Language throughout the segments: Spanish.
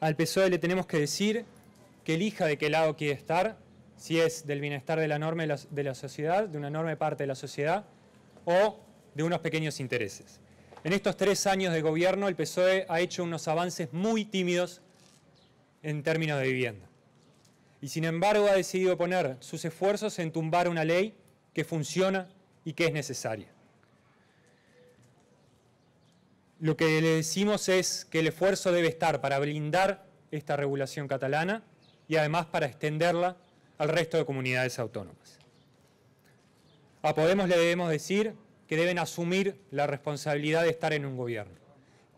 Al PSOE le tenemos que decir que elija de qué lado quiere estar, si es del bienestar de la, enorme de la sociedad, de una enorme parte de la sociedad, o de unos pequeños intereses. En estos tres años de gobierno, el PSOE ha hecho unos avances muy tímidos en términos de vivienda. Y sin embargo ha decidido poner sus esfuerzos en tumbar una ley que funciona y que es necesaria. Lo que le decimos es que el esfuerzo debe estar para blindar esta regulación catalana y además para extenderla al resto de comunidades autónomas. A Podemos le debemos decir que deben asumir la responsabilidad de estar en un gobierno,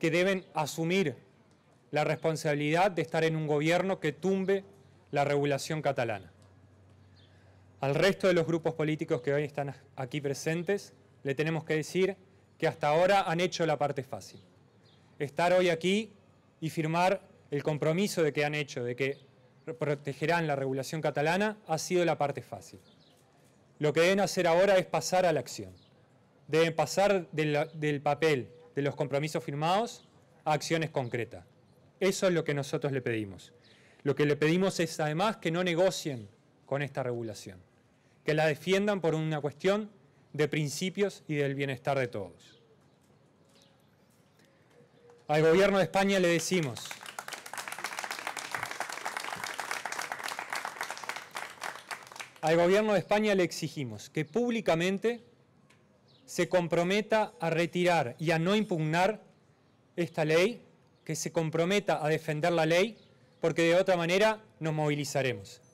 que deben asumir la responsabilidad de estar en un gobierno que tumbe la regulación catalana. Al resto de los grupos políticos que hoy están aquí presentes, le tenemos que decir que hasta ahora han hecho la parte fácil. Estar hoy aquí y firmar el compromiso de que han hecho, de que protegerán la regulación catalana, ha sido la parte fácil. Lo que deben hacer ahora es pasar a la acción. Deben pasar del, del papel de los compromisos firmados a acciones concretas. Eso es lo que nosotros le pedimos. Lo que le pedimos es además que no negocien con esta regulación, que la defiendan por una cuestión de principios y del bienestar de todos. Al gobierno de España le decimos, al gobierno de España le exigimos que públicamente se comprometa a retirar y a no impugnar esta ley, que se comprometa a defender la ley, porque de otra manera nos movilizaremos.